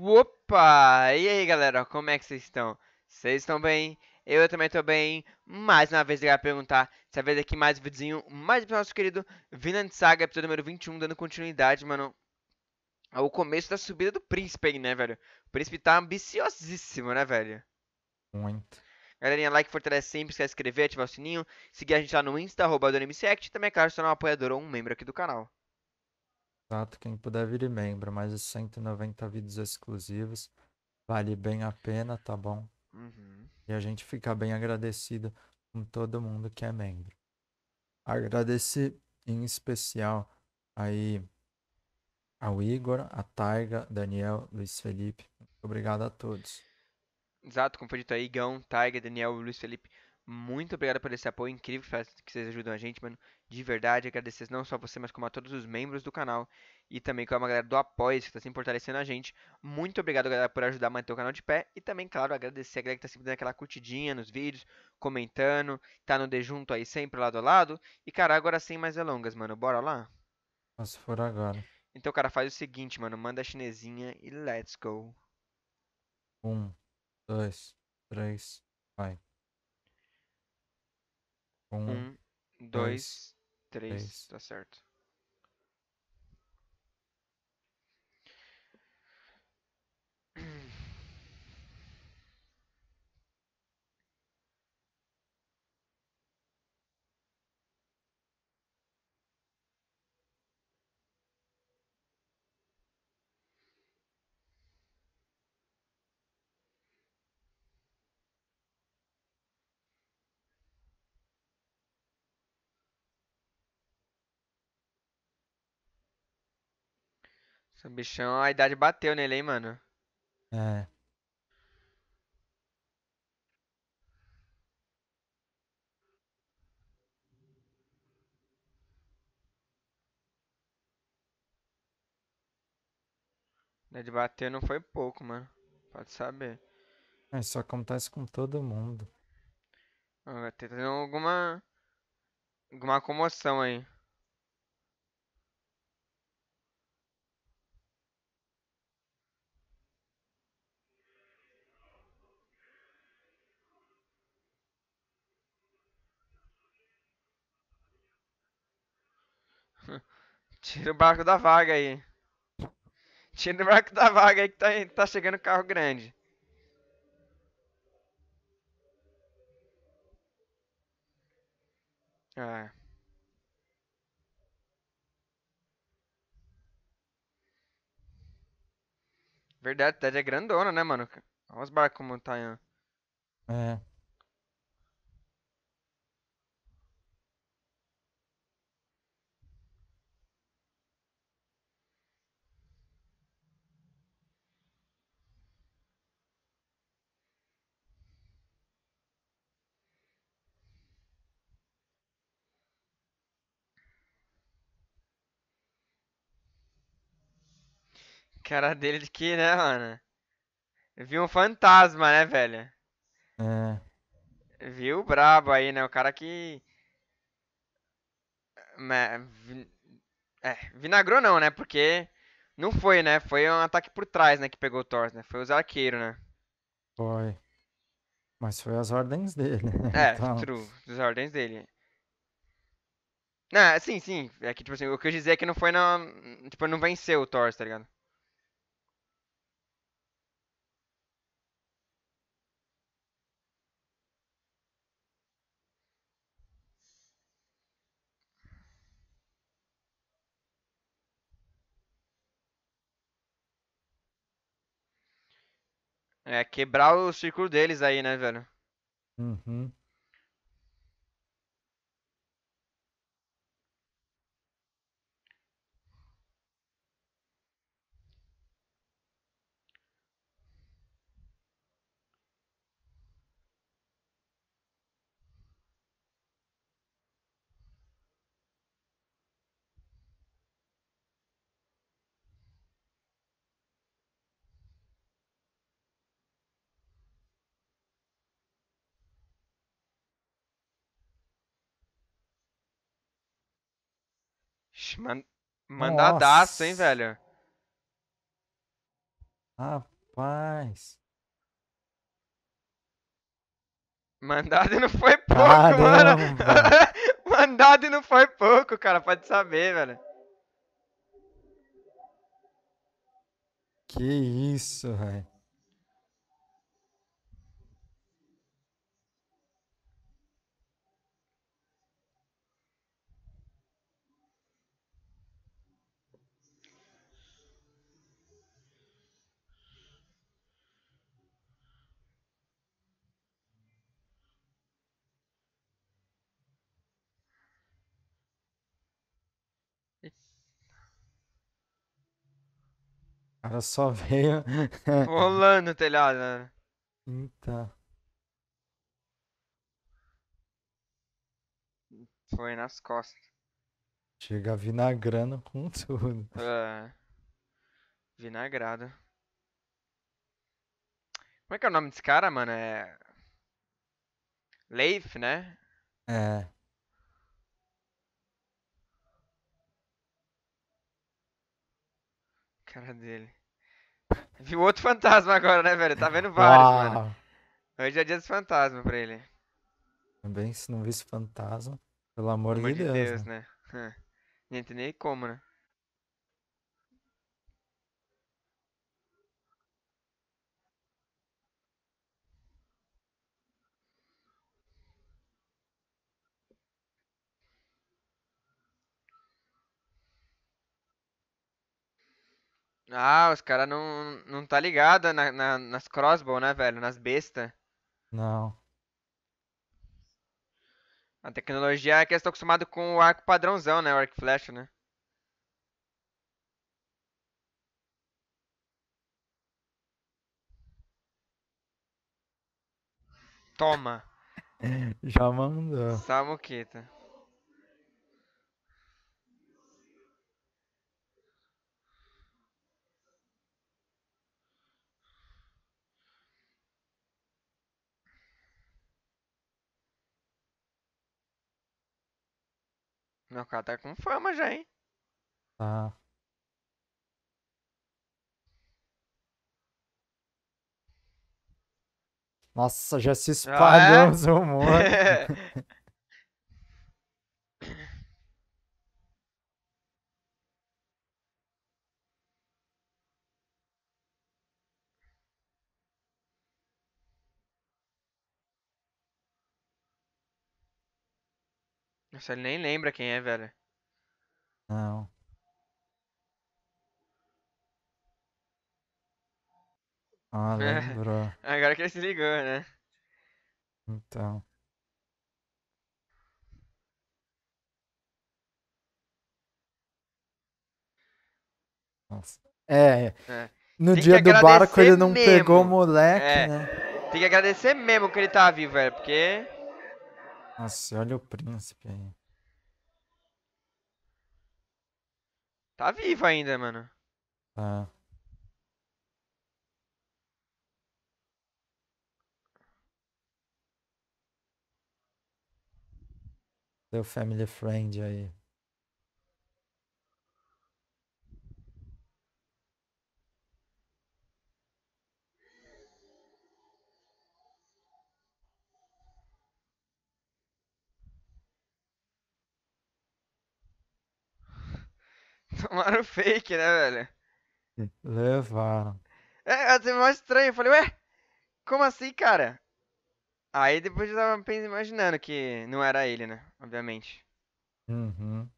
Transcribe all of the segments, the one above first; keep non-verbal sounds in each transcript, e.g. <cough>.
Opa! E aí galera, como é que vocês estão? Vocês estão bem? Eu também estou bem. Mais uma vez, eu ia perguntar. Dessa vez aqui, mais um videozinho, mais o nosso querido Vinland Saga, episódio número 21, dando continuidade, mano. Ao é começo da subida do príncipe aí, né, velho? O príncipe tá ambiciosíssimo, né, velho? Muito. Galerinha, like, fortalece sempre, se inscrever, ativar o sininho, seguir a gente lá no Insta, arroba do e também, é claro, se tornar um apoiador ou um membro aqui do canal. Exato, quem puder e membro, mais de 190 vídeos exclusivos. Vale bem a pena, tá bom? Uhum. E a gente fica bem agradecido com todo mundo que é membro. Agradecer em especial aí ao Igor, a Taiga, Daniel, Luiz Felipe. Muito obrigado a todos. Exato, como foi dito aí, Igão, Taiga, Daniel, Luiz Felipe. Muito obrigado por esse apoio incrível que vocês ajudam a gente, mano. De verdade, agradecer não só a você, mas como a todos os membros do canal. E também com a galera do apoio que está sempre fortalecendo a gente. Muito obrigado, galera, por ajudar a manter o canal de pé. E também, claro, agradecer a galera que está sempre dando aquela curtidinha nos vídeos, comentando. Tá no de junto aí sempre, lado a lado. E, cara, agora sem mais delongas, mano. Bora lá? Mas se for agora. Então, cara, faz o seguinte, mano. Manda a chinesinha e let's go. Um, dois, três, vai. Um, dois, dois três. três. Tá certo. o bichão, a idade bateu nele, hein, mano. É. De bater não foi pouco, mano. Pode saber. É, isso acontece com todo mundo. vai tá ter alguma. Alguma comoção aí. Tira o barco da vaga aí. Tira o barco da vaga aí que tá, tá chegando carro grande. Ah. Verdade, a TED é grandona, né, mano? Olha os barcos como tá. É. Cara dele de que, né, mano? Viu um fantasma, né, velho? É. Viu brabo aí, né? O cara que. Né, é, vinagrou não, né? Porque não foi, né? Foi um ataque por trás, né? Que pegou o Thor, né? Foi os arqueiros, né? Foi. Mas foi as ordens dele. Né? É, então... true. As ordens dele. Não, é, sim, sim. É que, tipo assim, o que eu quis dizer é que não foi na. Tipo, não venceu o Thor, tá ligado? É, quebrar o círculo deles aí, né, velho? Uhum. Ixi, man... mandadaço, hein, velho? Rapaz. Mandado não foi pouco, Caramba. mano. <laughs> Mandado não foi pouco, cara. Pode saber, velho. Que isso, velho. cara só <laughs> veio. Rolando o telhado, né? Eita. Foi nas costas. Chega vinagrando com <laughs> tudo. É. Vinagrado. Como é que é o nome desse cara, mano? É. Leif, né? É. cara dele. Viu outro fantasma agora, né, velho? Tá vendo vários, mano. Hoje é dia dos fantasmas pra ele. Também, se não visse fantasma, pelo amor, pelo amor de Deus, Deus né? né? Gente, nem como, né? Ah, os caras não, não tá ligado na, na, nas crossbow, né, velho? Nas bestas. Não. A tecnologia é que eles estão acostumados com o arco padrãozão, né? O arco flecha, né? Toma. <laughs> Já mandou. Samuquita. Meu cara tá com fama já, hein? Tá. Ah. Nossa, já se espalhou ah, é? os <laughs> rumores. Nossa, ele nem lembra quem é, velho. Não. Ah, <laughs> é, lembrou. É, agora que ele se ligou, né? Então. Nossa. É. é. No Tem dia do barco ele não pegou o moleque, é. né? Tem que agradecer mesmo que ele tá vivo, velho, porque. Nossa, olha o príncipe aí. Tá vivo ainda, mano. Tá. Deu family friend aí. Tomaram <laughs> fake, né, velho? Levaram. É, até assim, mais estranho. Eu falei, ué, como assim, cara? Aí depois eu tava imaginando que não era ele, né? Obviamente. Uhum.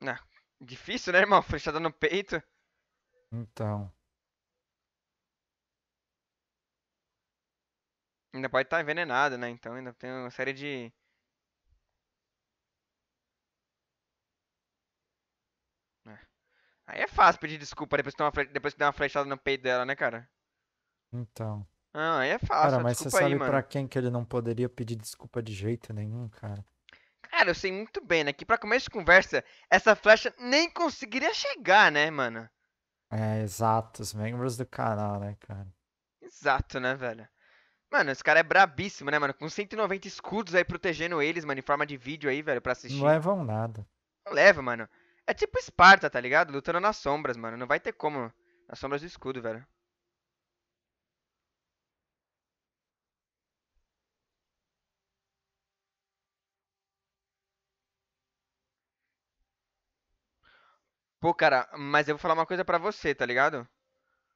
Não, ah, difícil, né, irmão? Fechada no peito. Então. Ainda pode estar tá envenenado, né? Então ainda tem uma série de Aí é fácil pedir desculpa depois que dá uma, fle... depois que uma flechada no peito dela, né, cara? Então. Ah, aí é fácil. Cara, mas você sabe aí, mano. pra quem que ele não poderia pedir desculpa de jeito nenhum, cara? Cara, eu sei muito bem, né? Que pra começo de conversa, essa flecha nem conseguiria chegar, né, mano? É, exato. Os membros do canal, né, cara? Exato, né, velho? Mano, esse cara é brabíssimo, né, mano? Com 190 escudos aí protegendo eles, mano, em forma de vídeo aí, velho, pra assistir. Não levam nada. Não leva, mano. É tipo Esparta, tá ligado? Lutando nas sombras, mano. Não vai ter como. Nas sombras do escudo, velho. Pô, cara, mas eu vou falar uma coisa pra você, tá ligado?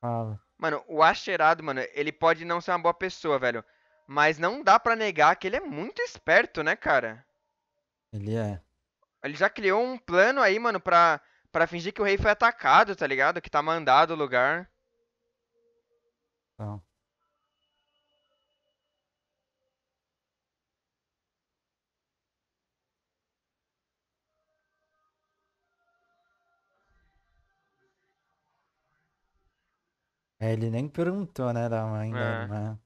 Fala. Mano, o Asherado, mano, ele pode não ser uma boa pessoa, velho. Mas não dá pra negar que ele é muito esperto, né, cara? Ele é. Ele já criou um plano aí, mano, pra, pra fingir que o rei foi atacado, tá ligado? Que tá mandado o lugar. Não. É, ele nem perguntou, né, da mãe dele, né?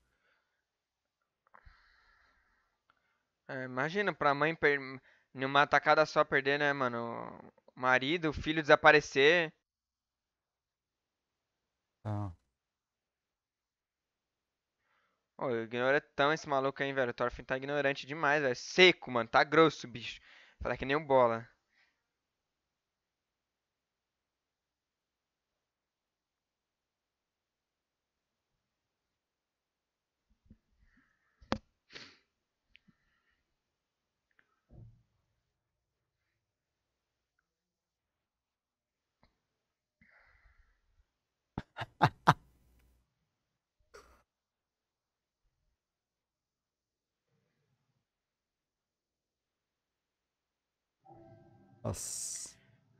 É, imagina pra mãe. Per... Numa atacada só perder, né, mano? Marido, filho desaparecer. Ah. Ô, oh, tão esse maluco aí, velho. O Thorfinn tá ignorante demais, velho. Seco, mano. Tá grosso, bicho. fala que nem um bola. <laughs> Nossa.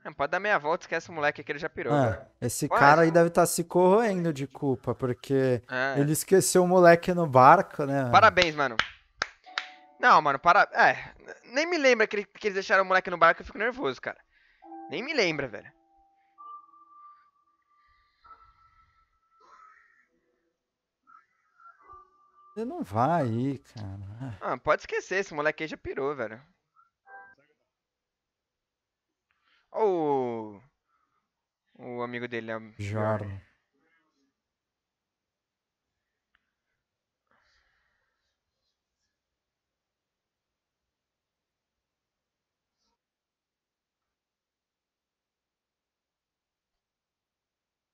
Não, pode dar meia volta, esquece o moleque que ele já pirou. É, cara. Esse Ué? cara aí deve estar tá se corroendo de culpa, porque é. ele esqueceu o moleque no barco, né? Parabéns, mano. Não, mano, para. É, nem me lembra que, que eles deixaram o moleque no barco, eu fico nervoso, cara. Nem me lembra, velho. Você não vai aí, cara. Ah, pode esquecer, esse moleque aí já pirou, velho. o. O amigo dele, é... Jorge.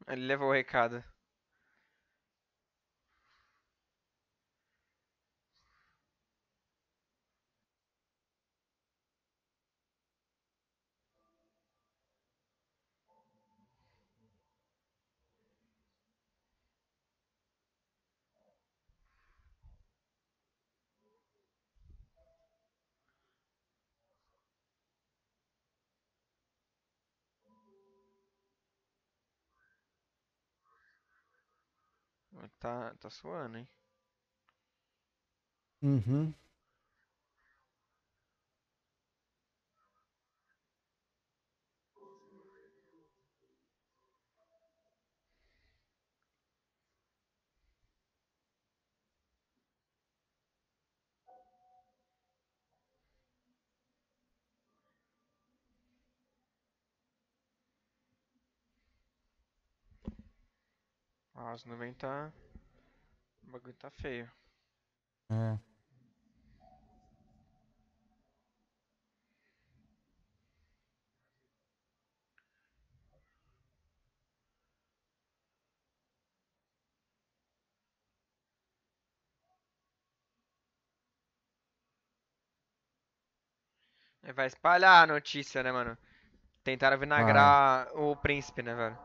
Ele levou o recado. Tá, tá suando, hein? Uhum. as nuvens tá. O bagulho tá feio. É. é. Vai espalhar a notícia, né, mano? Tentaram vinagrar ah. o príncipe, né, velho?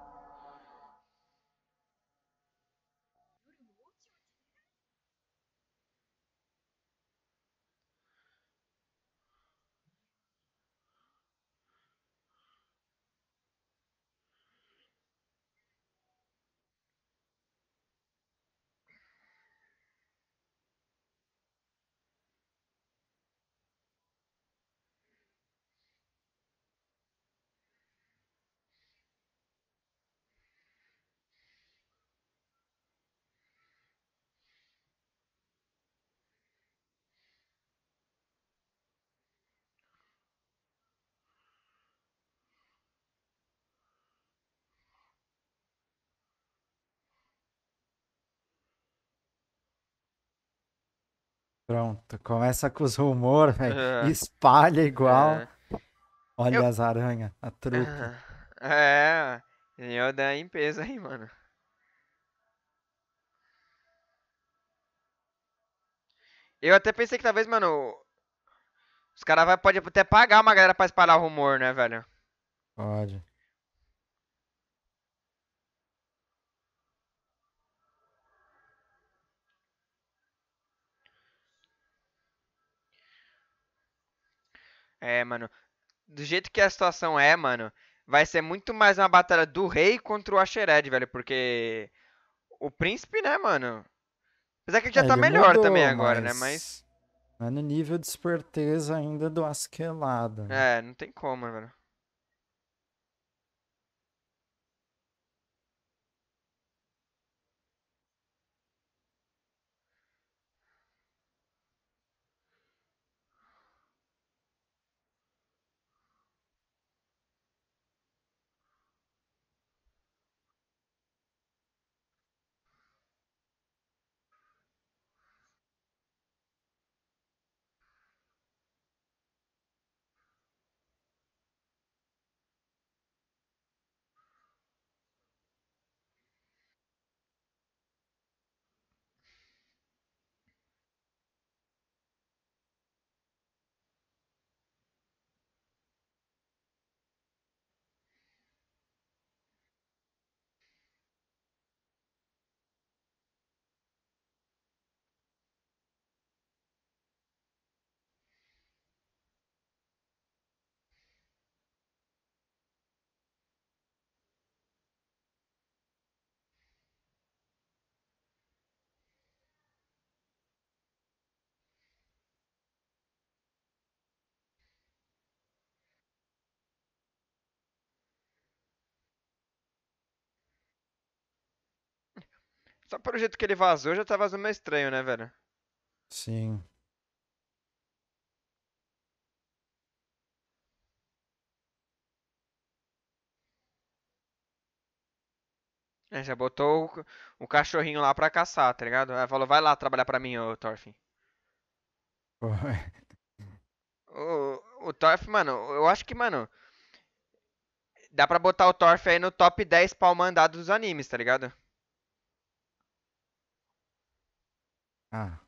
Pronto, começa com os rumores, <laughs> velho. É. Espalha igual. É. Olha eu... as aranhas, a truta. Ah, é, eu em limpeza aí, mano. Eu até pensei que talvez, mano, os caras podem até pagar uma galera pra espalhar o rumor, né, velho? Pode. É, mano. Do jeito que a situação é, mano, vai ser muito mais uma batalha do rei contra o Ashered, velho, porque o príncipe, né, mano? Apesar que ele já é, tá ele melhor mudou, também agora, mas... né, mas... Mas tá no nível de esperteza ainda do Askelada. Né? É, não tem como, mano. Só pelo jeito que ele vazou, já tá vazando meio estranho, né, velho? Sim. É, já botou o, o, cachorrinho lá pra caçar, tá ligado? Ela falou, vai lá trabalhar pra mim, ô Thorfinn. o, o mano, eu acho que, mano, dá pra botar o Thorf aí no top 10 pau mandado dos animes, tá ligado? Ah.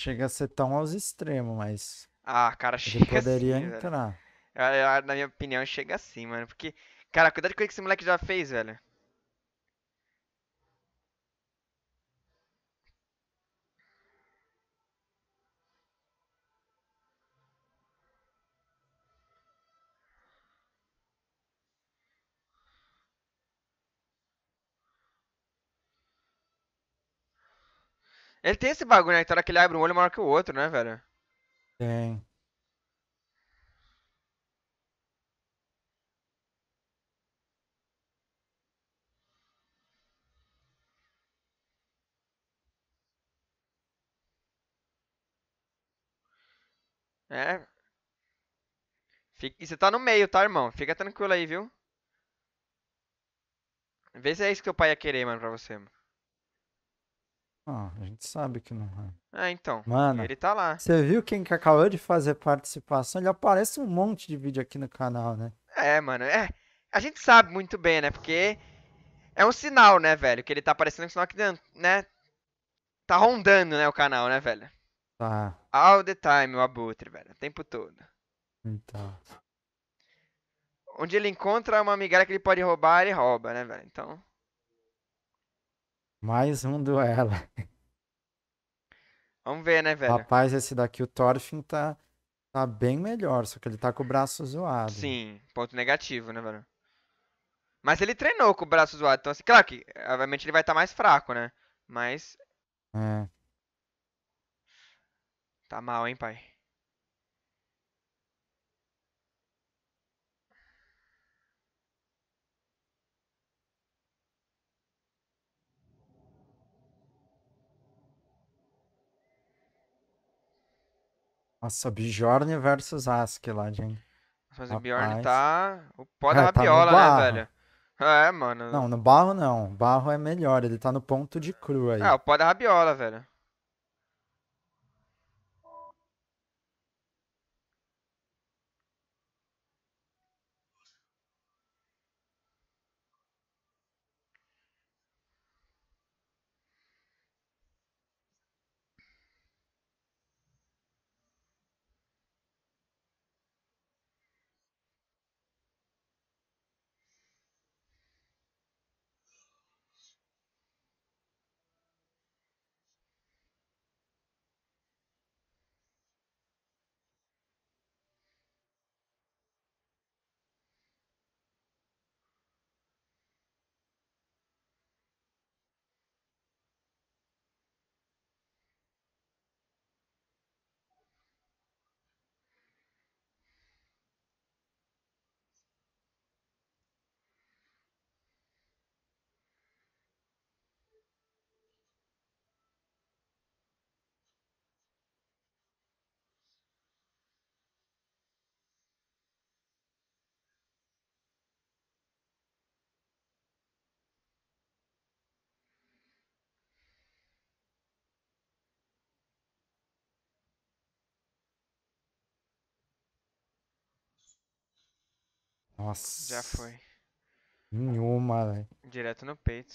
Chega a ser tão aos extremos, mas. Ah, cara, <laughs> chega. Assim, poderia assim, entrar. Eu, eu, na minha opinião, chega assim, mano. Porque, cara, cuidado com o que esse moleque já fez, velho. Ele tem esse bagulho, né? Que então, hora que ele abre um olho maior que o outro, né, velho? Tem. É. Fica... E você tá no meio, tá, irmão? Fica tranquilo aí, viu? Vê se é isso que o pai ia querer, mano, pra você, mano. Ah, a gente sabe que não é. É, então. Mano, ele tá lá. Você viu quem que acabou de fazer participação? Ele aparece um monte de vídeo aqui no canal, né? É, mano. É. A gente sabe muito bem, né? Porque é um sinal, né, velho? Que ele tá aparecendo um sinal que, né? Tá rondando, né, o canal, né, velho? Tá. All the time, o Abutre, velho. O tempo todo. Então. Onde ele encontra uma migalha que ele pode roubar, ele rouba, né, velho? Então. Mais um duelo. Vamos ver, né, velho? Rapaz, esse daqui, o Thorfinn, tá, tá bem melhor, só que ele tá com o braço zoado. Sim, ponto negativo, né, velho? Mas ele treinou com o braço zoado, então, assim, claro que, obviamente, ele vai estar tá mais fraco, né? Mas. É. Tá mal, hein, pai? Nossa, Bjorn versus Ask lá, gente. Mas o Bjorn tá. O pó da é, tá rabiola, tá né, velho? É, mano. Não, no barro não. Barro é melhor, ele tá no ponto de cru ah, aí. Ah, o pó da rabiola, velho. Nossa. Já foi. Nenhuma, velho. Direto no peito.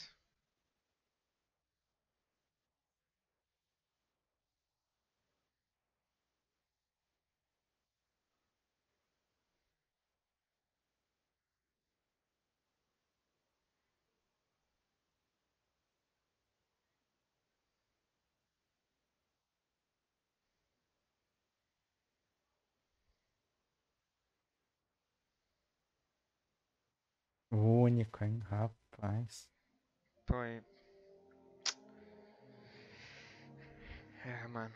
Único, hein, rapaz. Foi. É, mano.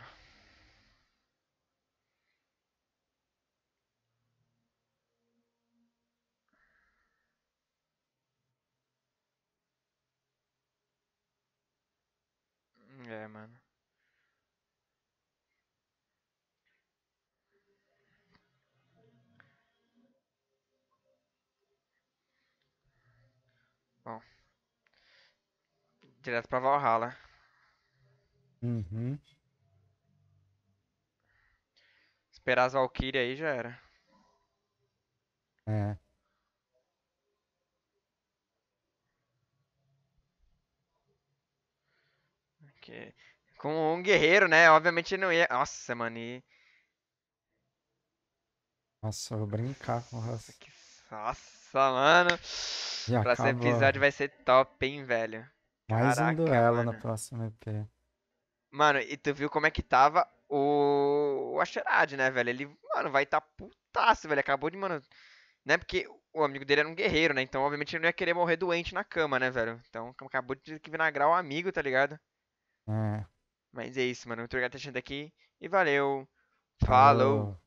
É, mano. Bom. Direto pra Valhalla. Uhum. Esperar as Valkyrie aí já era. É. Com um guerreiro, né? Obviamente não ia. Nossa, mano. E... Nossa, eu vou brincar com o Nossa, que... Nossa falando. Já próximo acabou. episódio vai ser top, hein, velho. Mais Caraca, um duelo mano. no próximo EP. Mano, e tu viu como é que tava o, o Asherad, né, velho? Ele, mano, vai estar tá putaço, velho. Acabou de, mano. Né, porque o amigo dele era um guerreiro, né? Então, obviamente, ele não ia querer morrer doente na cama, né, velho? Então, acabou de vinagrar o amigo, tá ligado? É. Mas é isso, mano. Muito obrigado por ter aqui. E valeu. Falou. Falou.